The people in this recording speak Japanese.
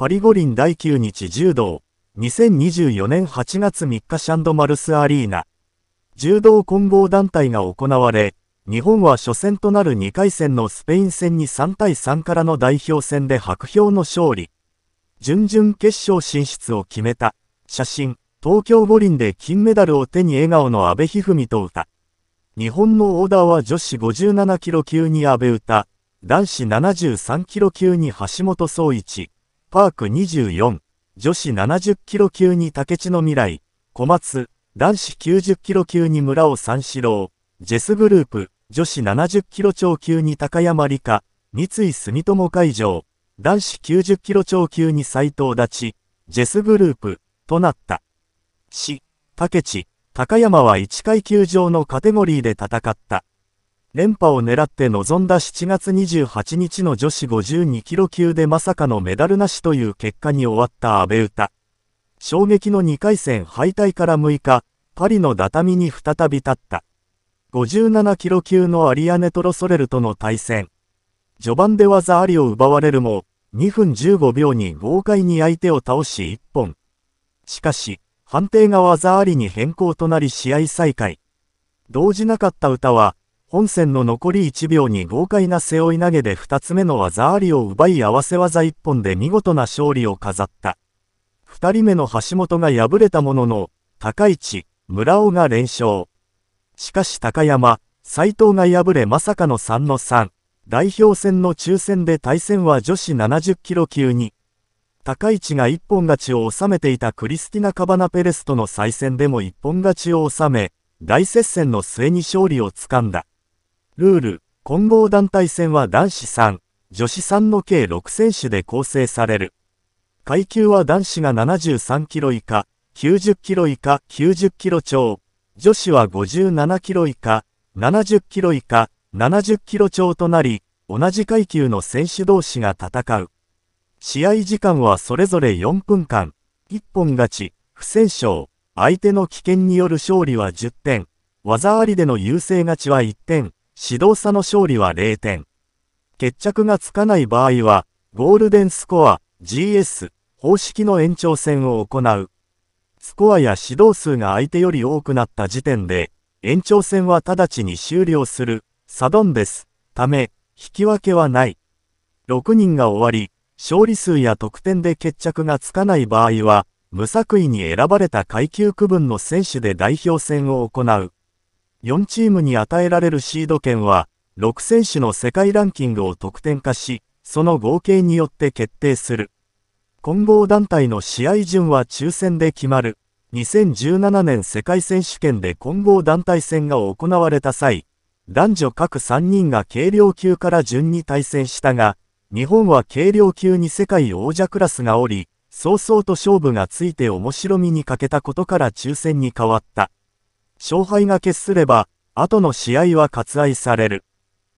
パリ五輪第9日柔道、2024年8月3日シャンドマルスアリーナ、柔道混合団体が行われ、日本は初戦となる2回戦のスペイン戦に3対3からの代表戦で白氷の勝利。準々決勝進出を決めた。写真、東京五輪で金メダルを手に笑顔の安倍一二三と歌。日本のオーダーは女子57キロ級に安倍歌、男子73キロ級に橋本総一。パーク24、女子70キロ級に竹地の未来、小松、男子90キロ級に村尾三四郎、ジェスグループ、女子70キロ超級に高山理香、三井住友会場、男子90キロ超級に斎藤立ち、ジェスグループ、となった。し、竹地、高山は1階級上のカテゴリーで戦った。連覇を狙って臨んだ7月28日の女子52キロ級でまさかのメダルなしという結果に終わった阿部詩。衝撃の2回戦敗退から6日、パリの畳に再び立った。57キロ級のアリアネ・トロソレルとの対戦。序盤で技ありを奪われるも、2分15秒に豪快に相手を倒し1本。しかし、判定が技ありに変更となり試合再開。動じなかった歌は、本戦の残り1秒に豪快な背負い投げで2つ目の技ありを奪い合わせ技1本で見事な勝利を飾った。2人目の橋本が敗れたものの、高市、村尾が連勝。しかし高山、斎藤が敗れまさかの3の3。代表戦の抽選で対戦は女子70キロ級に。高市が一本勝ちを収めていたクリスティナ・カバナ・ペレスとの再戦でも一本勝ちを収め、大接戦の末に勝利をつかんだ。ルール、混合団体戦は男子3、女子3の計6選手で構成される。階級は男子が73キロ以下、90キロ以下、90キロ超、女子は57キロ以下、70キロ以下、70キロ超となり、同じ階級の選手同士が戦う。試合時間はそれぞれ4分間、1本勝ち、不戦勝、相手の危険による勝利は10点、技ありでの優勢勝ちは1点、指導差の勝利は0点。決着がつかない場合は、ゴールデンスコア、GS、方式の延長戦を行う。スコアや指導数が相手より多くなった時点で、延長戦は直ちに終了する、サドンです。ため、引き分けはない。6人が終わり、勝利数や得点で決着がつかない場合は、無作為に選ばれた階級区分の選手で代表戦を行う。4チームに与えられるシード権は、6選手の世界ランキングを得点化し、その合計によって決定する。混合団体の試合順は抽選で決まる。2017年世界選手権で混合団体戦が行われた際、男女各3人が軽量級から順に対戦したが、日本は軽量級に世界王者クラスがおり、早々と勝負がついて面白みに欠けたことから抽選に変わった。勝敗が決すれば、後の試合は割愛される。